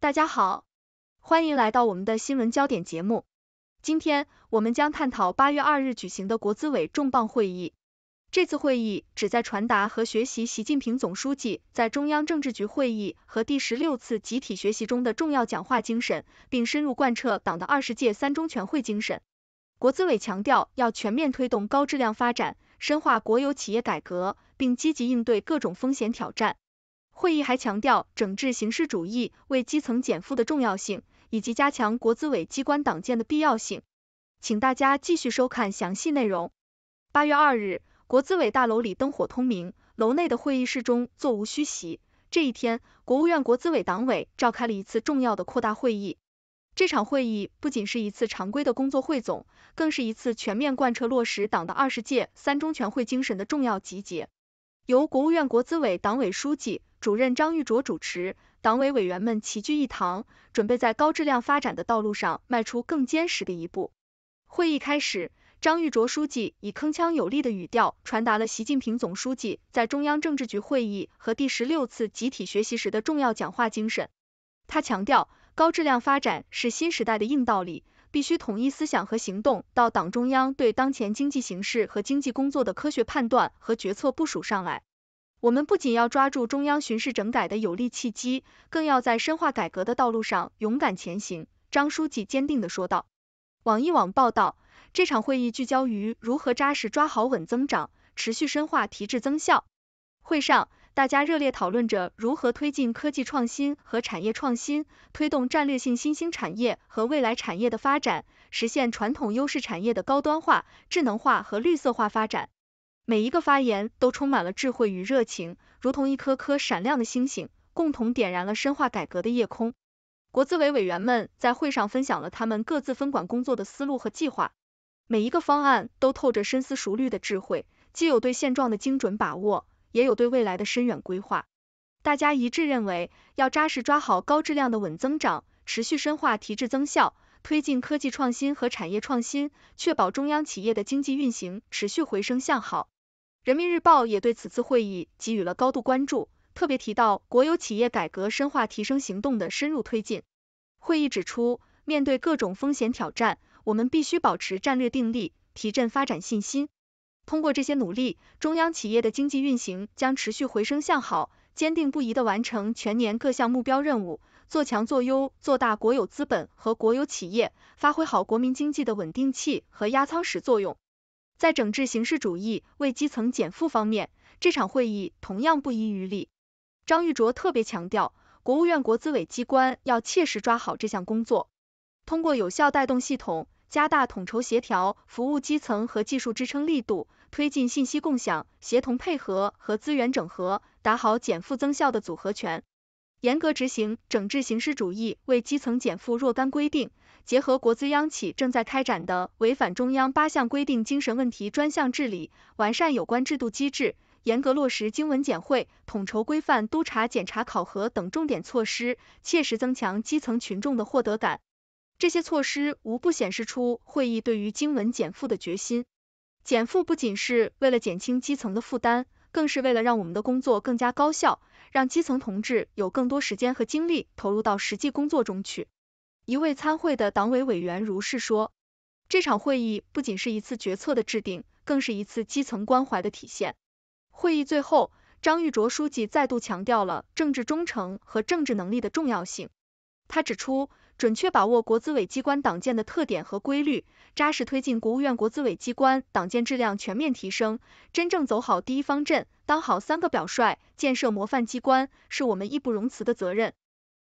大家好，欢迎来到我们的新闻焦点节目。今天我们将探讨八月二日举行的国资委重磅会议。这次会议旨在传达和学习习近平总书记在中央政治局会议和第十六次集体学习中的重要讲话精神，并深入贯彻党的二十届三中全会精神。国资委强调，要全面推动高质量发展，深化国有企业改革，并积极应对各种风险挑战。会议还强调整治形式主义为基层减负的重要性，以及加强国资委机关党建的必要性。请大家继续收看详细内容。八月二日，国资委大楼里灯火通明，楼内的会议室中座无虚席。这一天，国务院国资委党委召开了一次重要的扩大会议。这场会议不仅是一次常规的工作汇总，更是一次全面贯彻落实党的二十届三中全会精神的重要集结。由国务院国资委党委书记。主任张玉卓主持，党委委员们齐聚一堂，准备在高质量发展的道路上迈出更坚实的一步。会议开始，张玉卓书记以铿锵有力的语调传达了习近平总书记在中央政治局会议和第十六次集体学习时的重要讲话精神。他强调，高质量发展是新时代的硬道理，必须统一思想和行动到党中央对当前经济形势和经济工作的科学判断和决策部署上来。我们不仅要抓住中央巡视整改的有利契机，更要在深化改革的道路上勇敢前行。张书记坚定地说道。网易网报道，这场会议聚焦于如何扎实抓好稳增长，持续深化提质增效。会上，大家热烈讨论着如何推进科技创新和产业创新，推动战略性新兴产业和未来产业的发展，实现传统优势产业的高端化、智能化和绿色化发展。每一个发言都充满了智慧与热情，如同一颗颗闪亮的星星，共同点燃了深化改革的夜空。国资委委员们在会上分享了他们各自分管工作的思路和计划，每一个方案都透着深思熟虑的智慧，既有对现状的精准把握，也有对未来的深远规划。大家一致认为，要扎实抓好高质量的稳增长，持续深化提质增效，推进科技创新和产业创新，确保中央企业的经济运行持续回升向好。人民日报也对此次会议给予了高度关注，特别提到国有企业改革深化提升行动的深入推进。会议指出，面对各种风险挑战，我们必须保持战略定力，提振发展信心。通过这些努力，中央企业的经济运行将持续回升向好，坚定不移地完成全年各项目标任务，做强做优做大国有资本和国有企业，发挥好国民经济的稳定器和压舱石作用。在整治形式主义、为基层减负方面，这场会议同样不遗余力。张玉卓特别强调，国务院国资委机关要切实抓好这项工作，通过有效带动系统，加大统筹协调、服务基层和技术支撑力度，推进信息共享、协同配合和资源整合，打好减负增效的组合拳。严格执行整治形式主义为基层减负若干规定，结合国资央企正在开展的违反中央八项规定精神问题专项治理，完善有关制度机制，严格落实经文检会、统筹规范督查检查考核等重点措施，切实增强基层群众的获得感。这些措施无不显示出会议对于经文减负的决心。减负不仅是为了减轻基层的负担，更是为了让我们的工作更加高效。让基层同志有更多时间和精力投入到实际工作中去。一位参会的党委委员如是说。这场会议不仅是一次决策的制定，更是一次基层关怀的体现。会议最后，张玉卓书记再度强调了政治忠诚和政治能力的重要性。他指出。准确把握国资委机关党建的特点和规律，扎实推进国务院国资委机关党建质量全面提升，真正走好第一方阵，当好三个表率，建设模范机关，是我们义不容辞的责任。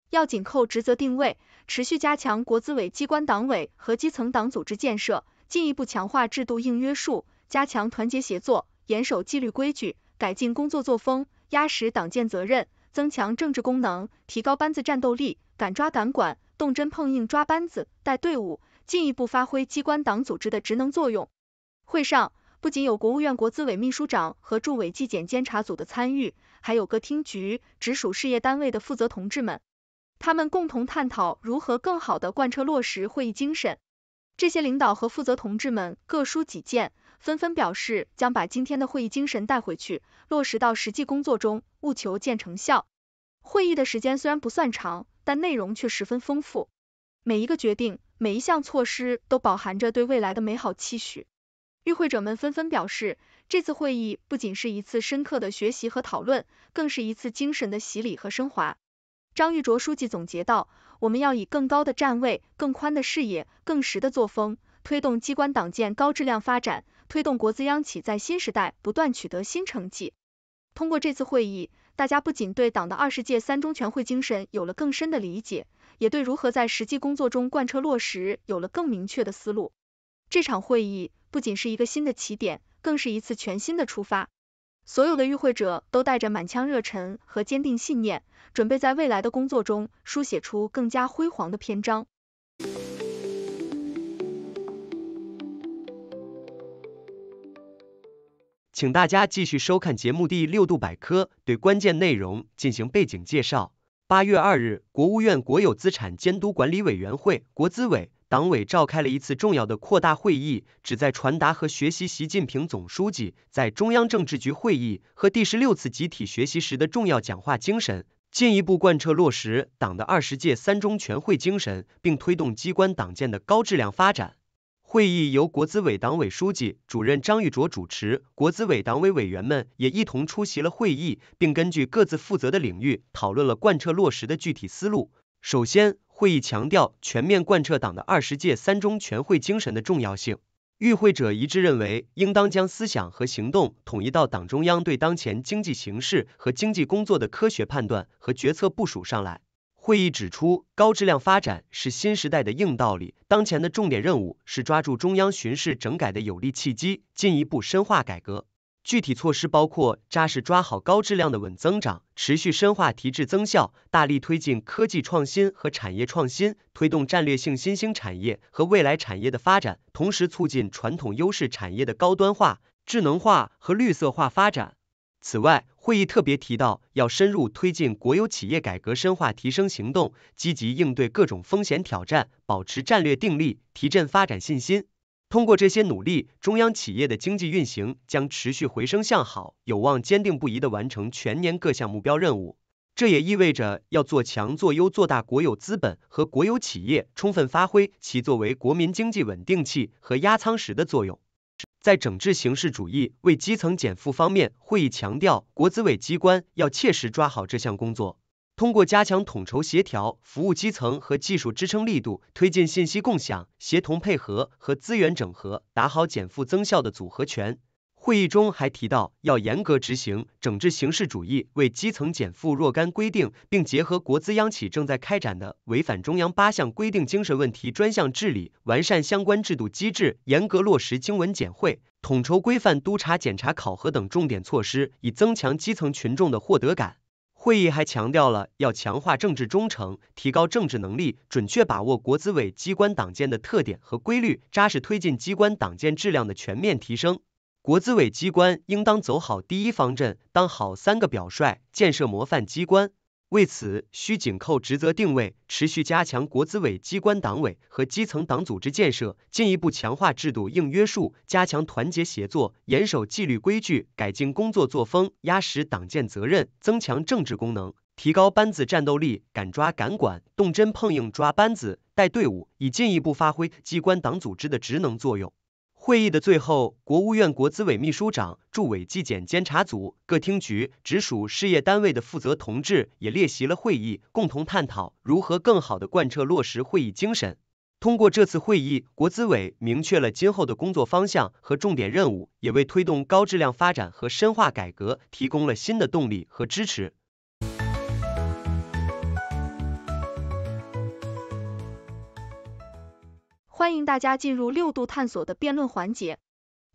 要紧扣职责定位，持续加强国资委机关党委和基层党组织建设，进一步强化制度硬约束，加强团结协作，严守纪律规矩，改进工作作风，压实党建责任，增强政治功能，提高班子战斗力，敢抓敢管。动真碰硬抓班子带队伍，进一步发挥机关党组织的职能作用。会上不仅有国务院国资委秘书长和驻委纪检监察组的参与，还有各厅局直属事业单位的负责同志们，他们共同探讨如何更好地贯彻落实会议精神。这些领导和负责同志们各抒己见，纷纷表示将把今天的会议精神带回去，落实到实际工作中，务求见成效。会议的时间虽然不算长。但内容却十分丰富，每一个决定，每一项措施都饱含着对未来的美好期许。与会者们纷纷表示，这次会议不仅是一次深刻的学习和讨论，更是一次精神的洗礼和升华。张玉卓书记总结道：“我们要以更高的站位、更宽的视野、更实的作风，推动机关党建高质量发展，推动国资央企在新时代不断取得新成绩。”通过这次会议。大家不仅对党的二十届三中全会精神有了更深的理解，也对如何在实际工作中贯彻落实有了更明确的思路。这场会议不仅是一个新的起点，更是一次全新的出发。所有的与会者都带着满腔热忱和坚定信念，准备在未来的工作中书写出更加辉煌的篇章。请大家继续收看节目《第六度百科》，对关键内容进行背景介绍。八月二日，国务院国有资产监督管理委员会（国资委）党委召开了一次重要的扩大会议，旨在传达和学习习近平总书记在中央政治局会议和第十六次集体学习时的重要讲话精神，进一步贯彻落实党的二十届三中全会精神，并推动机关党建的高质量发展。会议由国资委党委书记、主任张玉卓主持，国资委党委委员们也一同出席了会议，并根据各自负责的领域，讨论了贯彻落实的具体思路。首先，会议强调全面贯彻党的二十届三中全会精神的重要性，与会者一致认为，应当将思想和行动统一到党中央对当前经济形势和经济工作的科学判断和决策部署上来。会议指出，高质量发展是新时代的硬道理。当前的重点任务是抓住中央巡视整改的有利契机，进一步深化改革。具体措施包括扎实抓好高质量的稳增长，持续深化提质增效，大力推进科技创新和产业创新，推动战略性新兴产业和未来产业的发展，同时促进传统优势产业的高端化、智能化和绿色化发展。此外，会议特别提到，要深入推进国有企业改革深化提升行动，积极应对各种风险挑战，保持战略定力，提振发展信心。通过这些努力，中央企业的经济运行将持续回升向好，有望坚定不移地完成全年各项目标任务。这也意味着要做强、做优、做大国有资本和国有企业，充分发挥其作为国民经济稳定器和压舱石的作用。在整治形式主义、为基层减负方面，会议强调，国资委机关要切实抓好这项工作，通过加强统筹协调、服务基层和技术支撑力度，推进信息共享、协同配合和资源整合，打好减负增效的组合拳。会议中还提到，要严格执行《整治形式主义为基层减负若干规定》，并结合国资央企正在开展的违反中央八项规定精神问题专项治理，完善相关制度机制，严格落实经文简会，统筹规范督查检查考核等重点措施，以增强基层群众的获得感。会议还强调了要强化政治忠诚，提高政治能力，准确把握国资委机关党建的特点和规律，扎实推进机关党建质量的全面提升。国资委机关应当走好第一方阵，当好三个表率，建设模范机关。为此，需紧扣职责定位，持续加强国资委机关党委和基层党组织建设，进一步强化制度硬约束，加强团结协作，严守纪律规矩，改进工作作风，压实党建责任，增强政治功能，提高班子战斗力，敢抓敢管，动真碰硬，抓班子、带队伍，以进一步发挥机关党组织的职能作用。会议的最后，国务院国资委秘书长、驻委纪检监察组、各厅局、直属事业单位的负责同志也列席了会议，共同探讨如何更好地贯彻落实会议精神。通过这次会议，国资委明确了今后的工作方向和重点任务，也为推动高质量发展和深化改革提供了新的动力和支持。欢迎大家进入六度探索的辩论环节。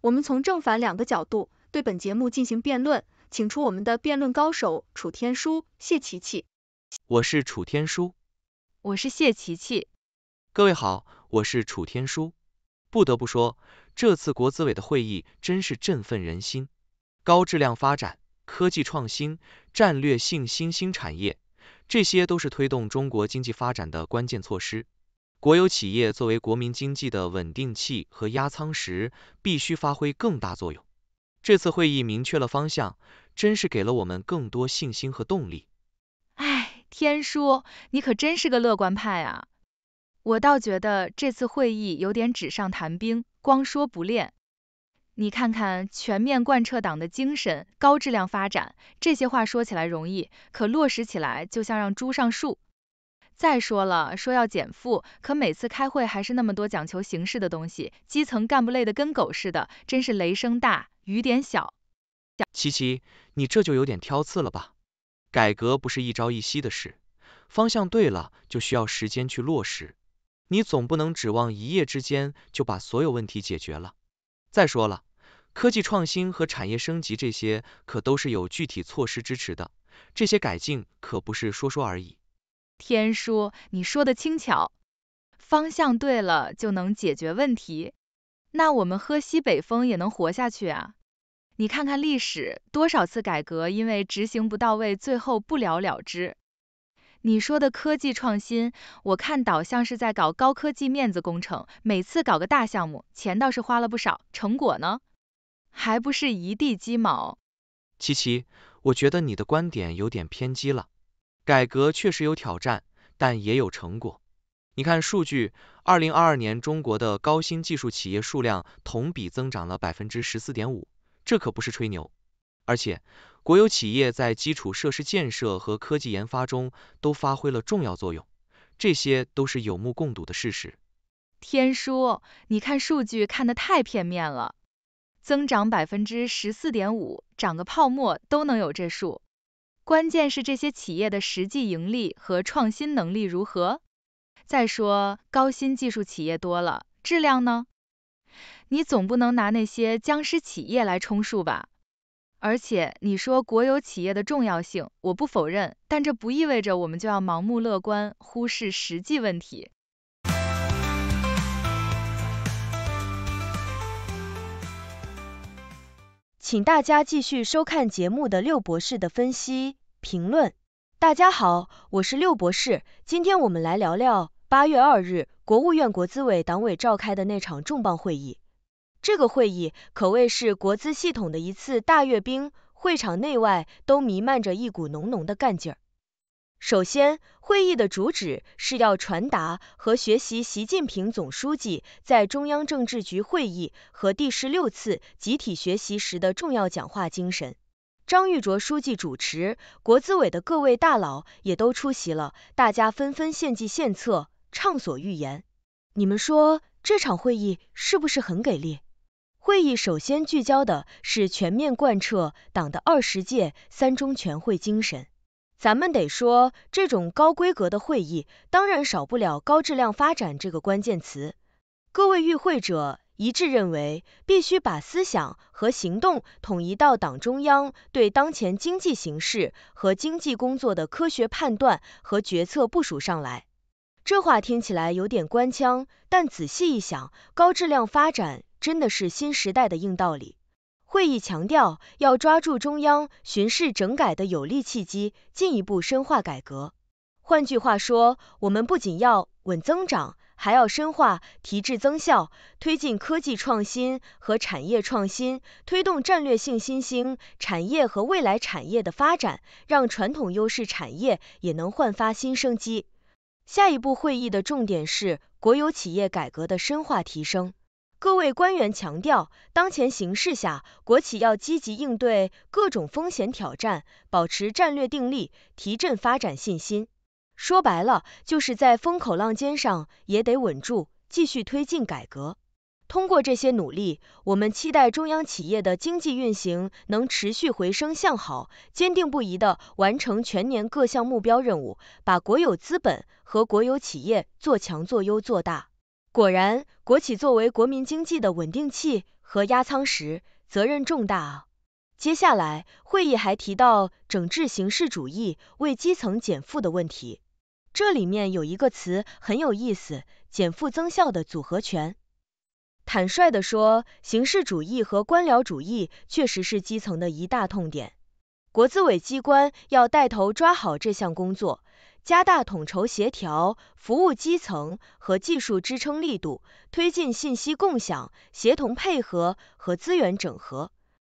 我们从正反两个角度对本节目进行辩论，请出我们的辩论高手楚天舒、谢琪琪。我是楚天舒。我是谢琪琪。各位好，我是楚天舒。不得不说，这次国资委的会议真是振奋人心。高质量发展、科技创新、战略性新兴产业，这些都是推动中国经济发展的关键措施。国有企业作为国民经济的稳定器和压舱石，必须发挥更大作用。这次会议明确了方向，真是给了我们更多信心和动力。哎，天叔，你可真是个乐观派啊！我倒觉得这次会议有点纸上谈兵，光说不练。你看看，全面贯彻党的精神、高质量发展，这些话说起来容易，可落实起来就像让猪上树。再说了，说要减负，可每次开会还是那么多讲求形式的东西，基层干部累得跟狗似的，真是雷声大雨点小。七七，你这就有点挑刺了吧？改革不是一朝一夕的事，方向对了，就需要时间去落实。你总不能指望一夜之间就把所有问题解决了。再说了，科技创新和产业升级这些，可都是有具体措施支持的，这些改进可不是说说而已。天叔，你说的轻巧，方向对了就能解决问题。那我们喝西北风也能活下去啊？你看看历史，多少次改革因为执行不到位，最后不了了之。你说的科技创新，我看倒像是在搞高科技面子工程。每次搞个大项目，钱倒是花了不少，成果呢，还不是一地鸡毛。七七，我觉得你的观点有点偏激了。改革确实有挑战，但也有成果。你看数据，二零二二年中国的高新技术企业数量同比增长了百分之十四点五，这可不是吹牛。而且，国有企业在基础设施建设和科技研发中都发挥了重要作用，这些都是有目共睹的事实。天叔，你看数据看的太片面了，增长百分之十四点五，涨个泡沫都能有这数。关键是这些企业的实际盈利和创新能力如何？再说，高新技术企业多了，质量呢？你总不能拿那些僵尸企业来充数吧？而且，你说国有企业的重要性，我不否认，但这不意味着我们就要盲目乐观，忽视实际问题。请大家继续收看节目的六博士的分析。评论：大家好，我是六博士，今天我们来聊聊八月二日国务院国资委党委召开的那场重磅会议。这个会议可谓是国资系统的一次大阅兵，会场内外都弥漫着一股浓浓的干劲。首先，会议的主旨是要传达和学习习近平总书记在中央政治局会议和第十六次集体学习时的重要讲话精神。张玉卓书记主持，国资委的各位大佬也都出席了，大家纷纷献计献策，畅所欲言。你们说这场会议是不是很给力？会议首先聚焦的是全面贯彻党的二十届三中全会精神。咱们得说，这种高规格的会议，当然少不了“高质量发展”这个关键词。各位与会者。一致认为，必须把思想和行动统一到党中央对当前经济形势和经济工作的科学判断和决策部署上来。这话听起来有点官腔，但仔细一想，高质量发展真的是新时代的硬道理。会议强调，要抓住中央巡视整改的有利契机，进一步深化改革。换句话说，我们不仅要稳增长。还要深化提质增效，推进科技创新和产业创新，推动战略性新兴产业和未来产业的发展，让传统优势产业也能焕发新生机。下一步会议的重点是国有企业改革的深化提升。各位官员强调，当前形势下，国企要积极应对各种风险挑战，保持战略定力，提振发展信心。说白了，就是在风口浪尖上也得稳住，继续推进改革。通过这些努力，我们期待中央企业的经济运行能持续回升向好，坚定不移地完成全年各项目标任务，把国有资本和国有企业做强做优做大。果然，国企作为国民经济的稳定器和压舱石，责任重大啊。接下来，会议还提到整治形式主义、为基层减负的问题。这里面有一个词很有意思，“减负增效”的组合拳。坦率地说，形式主义和官僚主义确实是基层的一大痛点。国资委机关要带头抓好这项工作，加大统筹协调、服务基层和技术支撑力度，推进信息共享、协同配合和资源整合，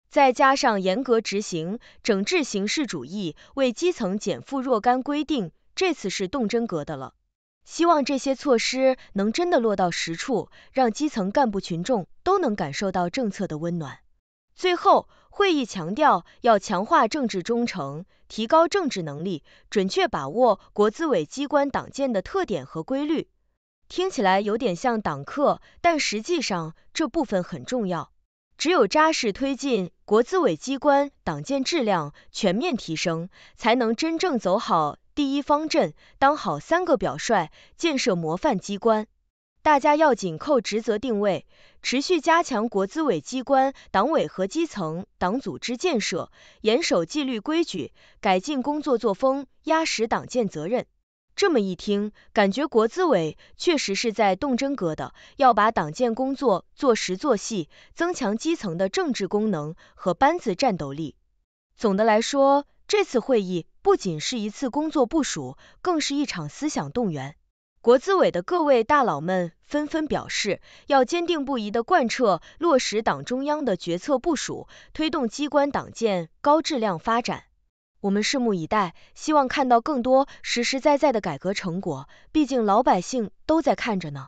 再加上严格执行《整治形式主义为基层减负若干规定》。这次是动真格的了，希望这些措施能真的落到实处，让基层干部群众都能感受到政策的温暖。最后，会议强调要强化政治忠诚，提高政治能力，准确把握国资委机关党建的特点和规律。听起来有点像党课，但实际上这部分很重要。只有扎实推进国资委机关党建质量全面提升，才能真正走好。第一方阵，当好三个表率，建设模范机关。大家要紧扣职责定位，持续加强国资委机关党委和基层党组织建设，严守纪律规矩，改进工作作风，压实党建责任。这么一听，感觉国资委确实是在动真格的，要把党建工作做实做细，增强基层的政治功能和班子战斗力。总的来说，这次会议不仅是一次工作部署，更是一场思想动员。国资委的各位大佬们纷纷表示，要坚定不移的贯彻落实党中央的决策部署，推动机关党建高质量发展。我们拭目以待，希望看到更多实实在在的改革成果。毕竟老百姓都在看着呢。